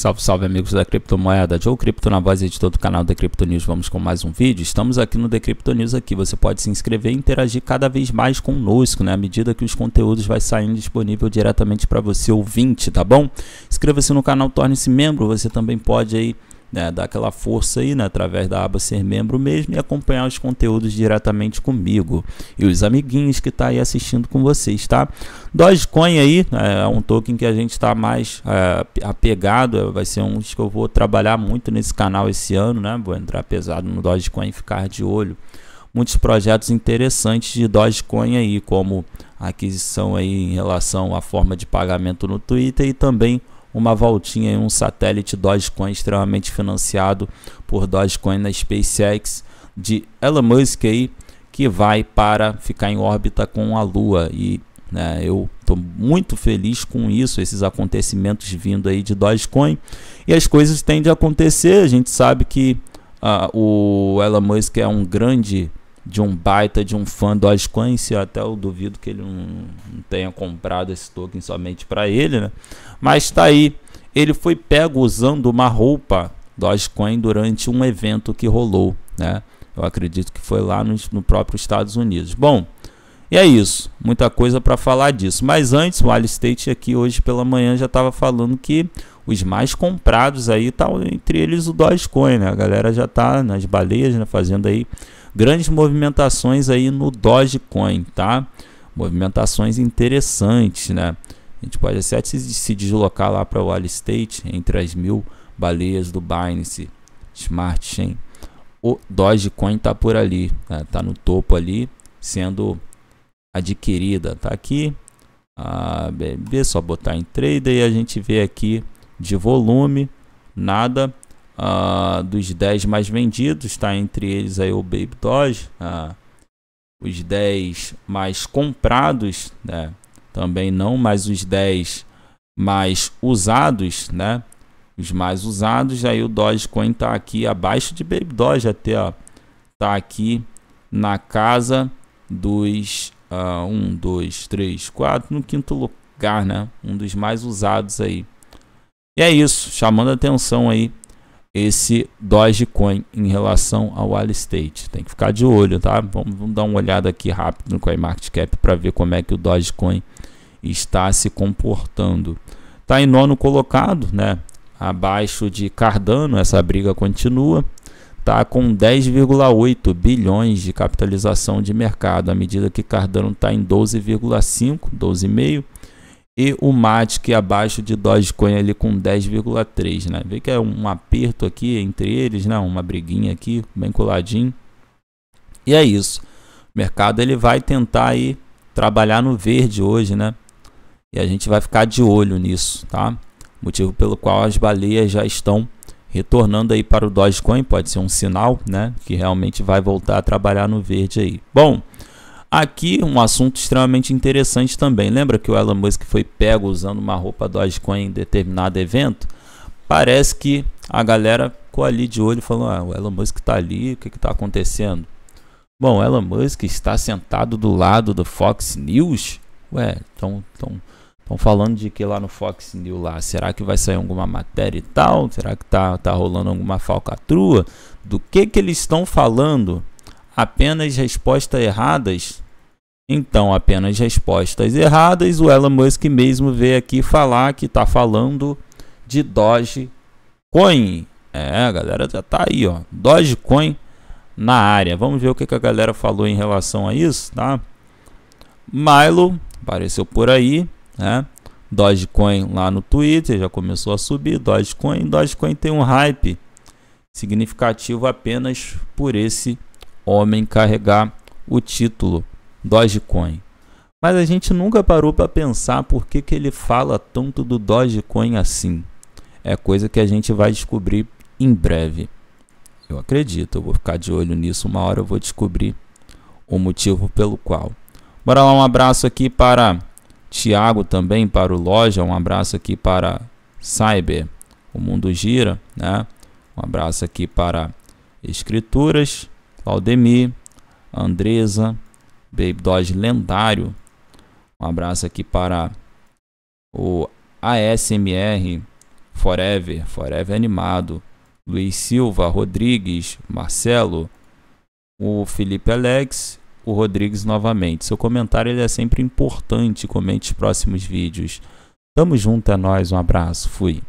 Salve, salve amigos da criptomoeda, Joe Cripto na voz editor do canal Decrypto News, vamos com mais um vídeo. Estamos aqui no Decrypto News aqui, você pode se inscrever e interagir cada vez mais conosco, né? À medida que os conteúdos vai saindo disponível diretamente para você ouvinte, tá bom? Inscreva-se no canal, torne-se membro, você também pode aí né, dar aquela força aí né, através da aba ser membro mesmo e acompanhar os conteúdos diretamente comigo e os amiguinhos que tá aí assistindo com vocês, tá? Dogecoin aí é, é um token que a gente está mais é, apegado, é, vai ser um que eu vou trabalhar muito nesse canal esse ano, né? Vou entrar pesado no Dogecoin e ficar de olho. Muitos projetos interessantes de Dogecoin aí, como aquisição aí em relação à forma de pagamento no Twitter e também uma voltinha em um satélite Dogecoin extremamente financiado por Dogecoin na SpaceX de Elon Musk aí, que vai para ficar em órbita com a Lua e né, eu estou muito feliz com isso, esses acontecimentos vindo aí de Dogecoin e as coisas tendem a acontecer. A gente sabe que uh, o Elon Musk é um grande de um baita de um fã do Asquence, até eu duvido que ele não, não tenha comprado esse token somente para ele, né? Mas tá aí, ele foi pego usando uma roupa Dogecoin durante um evento que rolou, né? Eu acredito que foi lá no, no próprio Estados Unidos. Bom, e é isso, muita coisa para falar disso. Mas antes, o Alistate aqui hoje pela manhã já estava falando que os mais comprados aí tá entre eles o Dogecoin, né? A galera já tá nas baleias, né, fazendo aí grandes movimentações aí no Dogecoin, tá? Movimentações interessantes, né? A gente pode até se deslocar lá para o Wall State entre as mil baleias do Binance Smart Chain. O Dogecoin tá por ali, né? tá no topo ali, sendo adquirida. tá aqui, a BB, só botar em trader e a gente vê aqui de volume, nada uh, dos 10 mais vendidos, tá? Entre eles aí o Baby Doge, uh, ah, os 10 mais comprados, né? Também não, mas os 10 mais usados, né? Os mais usados, aí o Dogecoin tá aqui abaixo de Baby Doge até, ó. Tá aqui na casa dos uh, um, dois, três, quatro, no quinto lugar, né? Um dos mais usados aí. E é isso, chamando atenção aí esse Dogecoin em relação ao Alistate. Tem que ficar de olho, tá? Vamos, vamos dar uma olhada aqui rápido no CoinMarketCap para ver como é que o Dogecoin está se comportando. Está em nono colocado, né? Abaixo de Cardano, essa briga continua. Está com 10,8 bilhões de capitalização de mercado, à medida que Cardano está em 12,5, 12,5 e o Matic abaixo de Dogecoin ali com 10,3, né? Vê que é um aperto aqui entre eles, né? Uma briguinha aqui, bem coladinho. E é isso. O mercado ele vai tentar aí trabalhar no verde hoje, né? E a gente vai ficar de olho nisso, tá? Motivo pelo qual as baleias já estão retornando aí para o Dogecoin, pode ser um sinal, né, que realmente vai voltar a trabalhar no verde aí. Bom, Aqui um assunto extremamente interessante também. Lembra que o Elon Musk foi pego usando uma roupa Dogecoin em determinado evento? Parece que a galera ficou ali de olho falando: ah, o Elon Musk está ali, o que está acontecendo? Bom, Elon Musk está sentado do lado do Fox News? Ué, então Estão falando de que lá no Fox News lá, será que vai sair alguma matéria e tal? Será que tá, tá rolando alguma falcatrua? Do que que eles estão falando? apenas respostas erradas? Então, apenas respostas erradas. O Elon Musk mesmo veio aqui falar que está falando de Dogecoin. É, a galera já tá aí, ó. Dogecoin na área. Vamos ver o que, que a galera falou em relação a isso, tá? Milo apareceu por aí, né? Dogecoin lá no Twitter já começou a subir. Dogecoin, Dogecoin tem um hype significativo apenas por esse homem carregar o título Dogecoin. Mas a gente nunca parou para pensar por que, que ele fala tanto do Dogecoin assim. É coisa que a gente vai descobrir em breve. Eu acredito, eu vou ficar de olho nisso. Uma hora eu vou descobrir o motivo pelo qual. Bora lá, um abraço aqui para Tiago também, para o Loja. Um abraço aqui para Cyber, o mundo gira, né? Um abraço aqui para Escrituras. Claudemir, Andresa, Baby Dodge lendário. Um abraço aqui para o ASMR Forever, Forever Animado, Luiz Silva, Rodrigues, Marcelo, o Felipe Alex, o Rodrigues novamente. Seu comentário ele é sempre importante, comente os próximos vídeos. Tamo junto, é nóis, um abraço, fui.